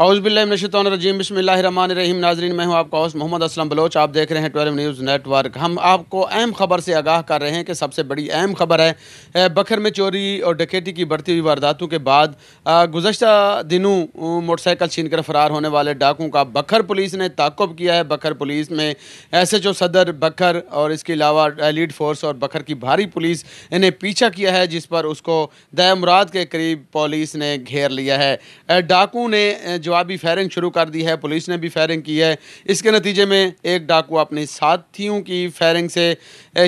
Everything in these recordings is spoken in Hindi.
अउज़बिल्लिनशतरजीम बसमीम नाजरीन मैं हूँ आपका होस्ट मोहम्मद असलम बलोच आप देख रहे हैं ट्वेल्व न्यूज़ नेटवर्क हम आपको अहम खबर से आगाह कर रहे हैं कि सबसे बड़ी अहम खबर है बखर में चोरी और डकेटी की बढ़ती हुई वारदातों के बाद गुजशत दिनों मोटरसाइकिल छीन कर फरार होने वाले डाकू का बखर पुलिस ने ताकुब किया है बखर पुलिस में एस एच ओ सदर बखर और इसके अलावा एलिड फोर्स और बखर की भारी पुलिस ने पीछा किया है जिस पर उसको दया मुराद के करीब पुलिस ने घेर लिया है डाकू ने जवाबी फायरिंग शुरू कर दी है पुलिस ने भी फायरिंग की है इसके नतीजे में एक डाकू अपने साथियों की फायरिंग से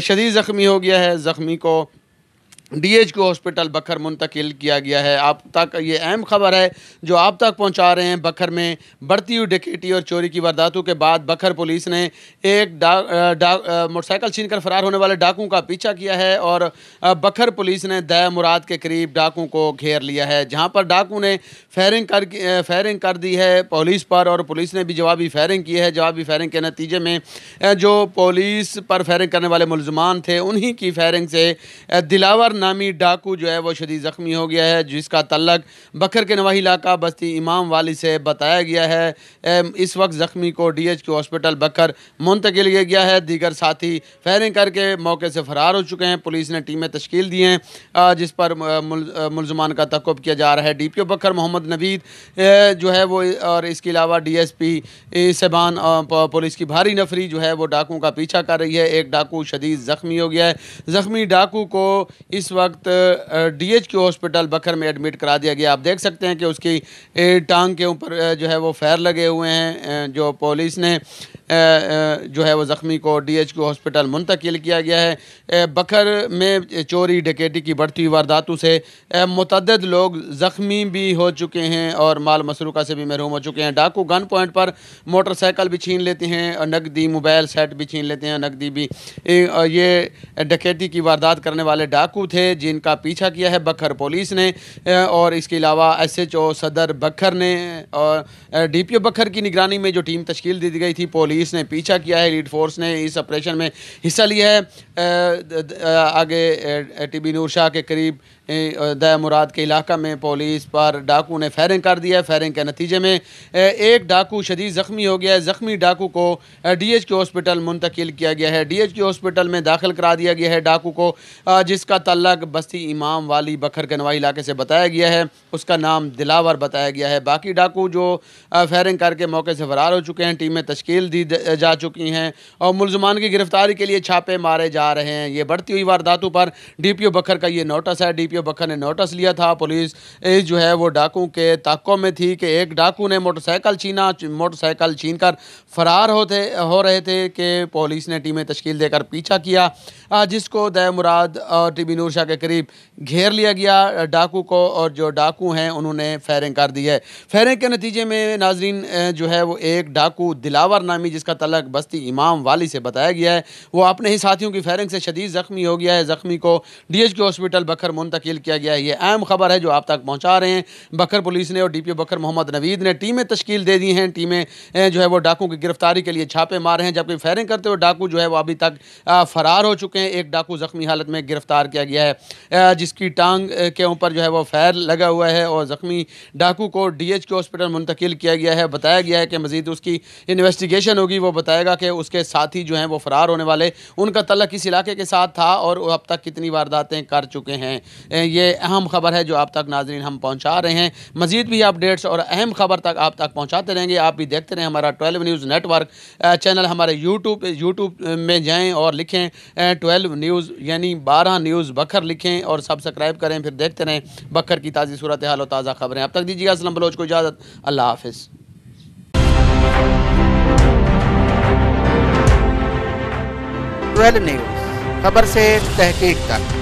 शदीद ज़ख्मी हो गया है ज़ख्मी को डीएच को हॉस्पिटल बखर मुंतकिल किया गया है आप तक ये अहम खबर है जो आप तक पहुंचा रहे हैं बखर में बढ़ती हुई डिकेटी और चोरी की वारदातों के बाद बखर पुलिस ने एक डा मोटरसाइकिल छीन कर फरार होने वाले डाकू का पीछा किया है और बखर पुलिस ने दया मुराद के करीब डाकू को घेर लिया है जहाँ पर डाकू ने फायरिंग कर फायरिंग कर दी है पुलिस पर और पुलिस ने भी जवाबी फायरिंग की है जवाबी फायरिंग के नतीजे में जो पुलिस पर फायरिंग करने वाले मुलजमान थे उन्हीं की फायरिंग से दिलावर नामी डाकू जो है वो शदीद ज़ख्मी हो गया है जिसका तलक बकर के नवाही इलाका बस्ती इमाम वाली से बताया गया है इस वक्त ज़ख्मी को डी एच के हॉस्पिटल बकर मुंतकिल किया गया है दीगर साथी फायरिंग करके मौके से फ़रार हो चुके हैं पुलिस ने टीमें तश्कील दी हैं जिस पर मुलजमान का तकब किया जा रहा है D P O Bhakkar Mohammad Naveed जो है वो और इसके अलावा डी एस पी सेबान पुलिस की भारी नफरी जो है वो डाकू का पीछा कर रही है एक डाकू शदीद ज़ख्मी हो गया है ज़ख्मी डाकू को इस वक्त डीएच हॉस्पिटल बखर में एडमिट करा दिया गया आप देख सकते हैं कि उसकी टांग के ऊपर जो है वो फैर लगे हुए हैं जो पुलिस ने जो है वो ज़ख्मी को डी एच क्यू हॉस्पिटल मुंतकिल किया गया है बखर में चोरी डकेटी की बढ़ती वारदातों से मतद लोग ज़ख्मी भी हो चुके हैं और माल मसरूका से भी महरूम हो चुके हैं डाकू गन पॉइंट पर मोटरसाइकिल भी छीन लेते हैं और नकदी मोबाइल सेट भी छीन लेते हैं नकदी भी ये डकेटी की वारदात करने वाले डाकू थे जिनका पीछा किया है बखर पुलिस ने और इसके अलावा एस एच ओ सदर बखर ने और डी पी ओ बखर की निगरानी में जो टीम तश्कील दी गई थी पुलिस पुलिस ने पीछा किया है लीड फोर्स ने इस ऑपरेशन में हिस्सा लिया है आगे टी बी नूर शाह के करीब दया मुराद के इलाका में पुलिस पर डाकू ने फायरिंग कर दिया है फायरिंग के नतीजे में एक डाकू शदीद ज़ख्मी हो गया है ज़ख्मी डाकू को डी एच के हॉस्पिटल मुंतकिल किया गया है डी एच के हॉस्पिटल में दाखिल करा दिया गया है डाकू को जिसका तल्लक बस्ती इमाम वाली बखर नवाई इलाके से बताया गया है उसका नाम दिलावर बताया गया है बाकी डाकू जो फायरिंग करके मौके से फरार हो चुके हैं टीमें तश्कील दी जा चुकी हैं और मुलजमान की गिरफ्तारी के लिए छापे मारे जा रहे हैं ये बढ़ती हुई वारदातों पर डी पी ओ बखर का ये नोटिस है डी सीपीओ बखर ने नोटिस लिया था पुलिस जो है वो डाकू के ताकों में थी कि एक डाकू ने मोटरसाइकिल छीना मोटरसाइकिल छीन कर फरार होते हो रहे थे कि पुलिस ने टीमें तश्कील देकर पीछा किया जिसको दया मुराद और टीबी नूर शाह के करीब घेर लिया गया डाकू को और जो डाकू हैं उन्होंने फायरिंग कर दी है फायरिंग के नतीजे में नाजरीन जो है वो एक डाकू दिलावर नामी जिसका तलक बस्ती इमाम वाली से बताया गया है वो अपने ही साथियों की फायरिंग से शदीद ज़ख्मी हो गया है ज़ख्मी को डी एच के हॉस्पिटल बखर मुंतक मुंतकिल किया गया ये अहम खबर है जो आप तक पहुँचा रहे हैं बकर पुलिस ने और D P O Bhakkar Mohammad Naveed ने टीमें तश्कील दे दी हैं टीमें जो है वो डाकू की गिरफ्तारी के लिए छापे मारे हैं जबकि फायरिंग करते हुए डाकू जो है वो अभी तक फ़रार हो चुके हैं एक डाकू ज़ख्मी हालत में गिरफ़्तार किया गया है जिसकी टांग के ऊपर जो है वो फायर लगा हुआ है और ज़ख्मी डाकू को डी एच के हॉस्पिटल मुंतकिल किया गया है बताया गया है कि मज़ीद उसकी इन्वेस्टिगेशन होगी वो बताएगा कि उसके साथी जो हैं वो फ़रार होने वाले उनका तलक किस इलाके के साथ था और अब तक कितनी वारदातें कर चुके हैं ये अहम खबर है जो आप तक नाजरीन हम पहुँचा रहे हैं मज़ीद भी अपडेट्स और अहम खबर तक आप तक पहुँचाते रहेंगे आप भी देखते रहें हमारा ट्वेल्व न्यूज़ नेटवर्क चैनल हमारे यूट्यूब यूट्यूब में जाएँ और लिखें ट्वेल्व न्यूज़ यानी बारह न्यूज़ बखर लिखें और सब्सक्राइब करें फिर देखते रहें बखर की ताज़ी सूरत हाल और ताज़ा खबरें अब तक दीजिएगा असलम बलोच को इजाज़त अल्लाह हाफिज़ न्यूज़ खबर से तहकीक तक